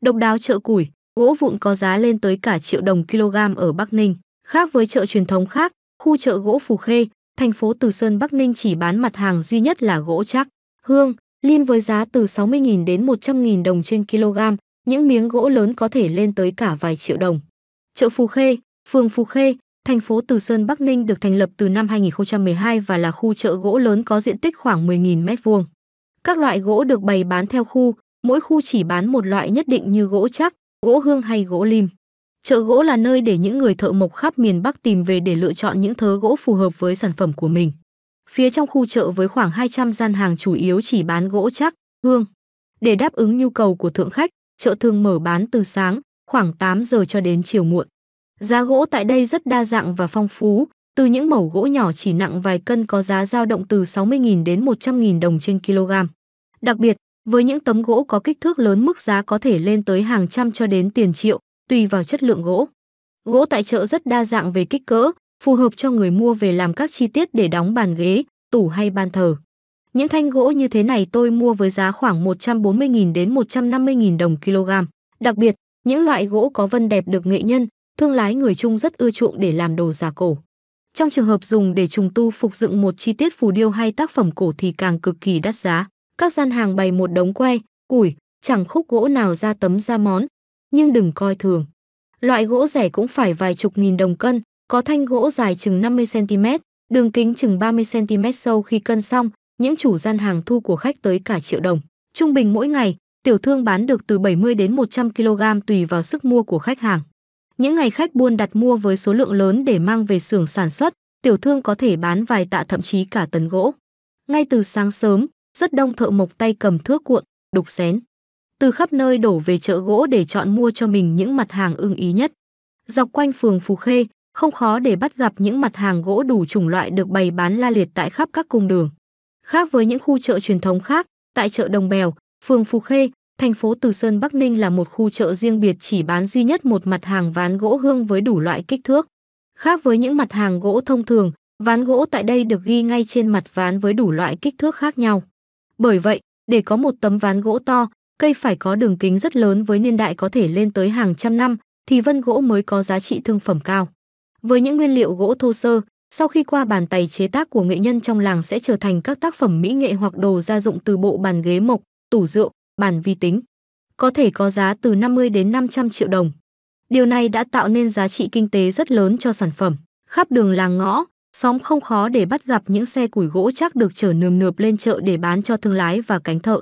Độc đáo chợ củi, gỗ vụn có giá lên tới cả triệu đồng kg ở Bắc Ninh. Khác với chợ truyền thống khác, khu chợ gỗ Phù Khê, thành phố Từ Sơn Bắc Ninh chỉ bán mặt hàng duy nhất là gỗ chắc, hương, lim với giá từ 60.000 đến 100.000 đồng trên kg, những miếng gỗ lớn có thể lên tới cả vài triệu đồng. Chợ Phù Khê, phường Phù Khê, thành phố Từ Sơn Bắc Ninh được thành lập từ năm 2012 và là khu chợ gỗ lớn có diện tích khoảng 10.000 m2. Các loại gỗ được bày bán theo khu, mỗi khu chỉ bán một loại nhất định như gỗ chắc, gỗ hương hay gỗ lim. Chợ gỗ là nơi để những người thợ mộc khắp miền Bắc tìm về để lựa chọn những thớ gỗ phù hợp với sản phẩm của mình. Phía trong khu chợ với khoảng 200 gian hàng chủ yếu chỉ bán gỗ chắc, hương. Để đáp ứng nhu cầu của thượng khách, chợ thường mở bán từ sáng, khoảng 8 giờ cho đến chiều muộn. Giá gỗ tại đây rất đa dạng và phong phú, từ những mẫu gỗ nhỏ chỉ nặng vài cân có giá dao động từ 60.000 đến 100.000 đồng trên kg. Đặc biệt, với những tấm gỗ có kích thước lớn mức giá có thể lên tới hàng trăm cho đến tiền triệu, tùy vào chất lượng gỗ. Gỗ tại chợ rất đa dạng về kích cỡ, phù hợp cho người mua về làm các chi tiết để đóng bàn ghế, tủ hay bàn thờ. Những thanh gỗ như thế này tôi mua với giá khoảng 140.000 đến 150.000 đồng kg. Đặc biệt, những loại gỗ có vân đẹp được nghệ nhân, thương lái người Trung rất ưa chuộng để làm đồ giả cổ. Trong trường hợp dùng để trùng tu phục dựng một chi tiết phù điêu hay tác phẩm cổ thì càng cực kỳ đắt giá các gian hàng bày một đống que, củi, chẳng khúc gỗ nào ra tấm ra món, nhưng đừng coi thường. Loại gỗ rẻ cũng phải vài chục nghìn đồng cân, có thanh gỗ dài chừng 50cm, đường kính chừng 30cm sâu khi cân xong, những chủ gian hàng thu của khách tới cả triệu đồng. Trung bình mỗi ngày, tiểu thương bán được từ 70 đến 100 kg tùy vào sức mua của khách hàng. Những ngày khách buôn đặt mua với số lượng lớn để mang về xưởng sản xuất, tiểu thương có thể bán vài tạ thậm chí cả tấn gỗ. Ngay từ sáng sớm, rất đông thợ mộc tay cầm thước cuộn, đục xén. Từ khắp nơi đổ về chợ gỗ để chọn mua cho mình những mặt hàng ưng ý nhất. Dọc quanh phường Phú Khê, không khó để bắt gặp những mặt hàng gỗ đủ chủng loại được bày bán la liệt tại khắp các cung đường. Khác với những khu chợ truyền thống khác, tại chợ Đồng Bèo, phường Phú Khê, thành phố Từ Sơn Bắc Ninh là một khu chợ riêng biệt chỉ bán duy nhất một mặt hàng ván gỗ hương với đủ loại kích thước. Khác với những mặt hàng gỗ thông thường, ván gỗ tại đây được ghi ngay trên mặt ván với đủ loại kích thước khác nhau. Bởi vậy, để có một tấm ván gỗ to, cây phải có đường kính rất lớn với niên đại có thể lên tới hàng trăm năm thì vân gỗ mới có giá trị thương phẩm cao. Với những nguyên liệu gỗ thô sơ, sau khi qua bàn tay chế tác của nghệ nhân trong làng sẽ trở thành các tác phẩm mỹ nghệ hoặc đồ gia dụng từ bộ bàn ghế mộc, tủ rượu, bàn vi tính. Có thể có giá từ 50 đến 500 triệu đồng. Điều này đã tạo nên giá trị kinh tế rất lớn cho sản phẩm. Khắp đường làng ngõ, xóm không khó để bắt gặp những xe củi gỗ chắc được chở nườm nượp lên chợ để bán cho thương lái và cánh thợ.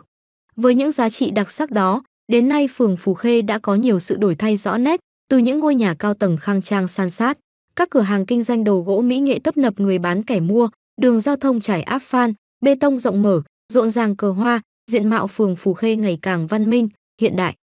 Với những giá trị đặc sắc đó, đến nay phường Phù Khê đã có nhiều sự đổi thay rõ nét, từ những ngôi nhà cao tầng khang trang san sát, các cửa hàng kinh doanh đồ gỗ mỹ nghệ tấp nập người bán kẻ mua, đường giao thông trải áp phan, bê tông rộng mở, rộn ràng cờ hoa, diện mạo phường Phù Khê ngày càng văn minh, hiện đại.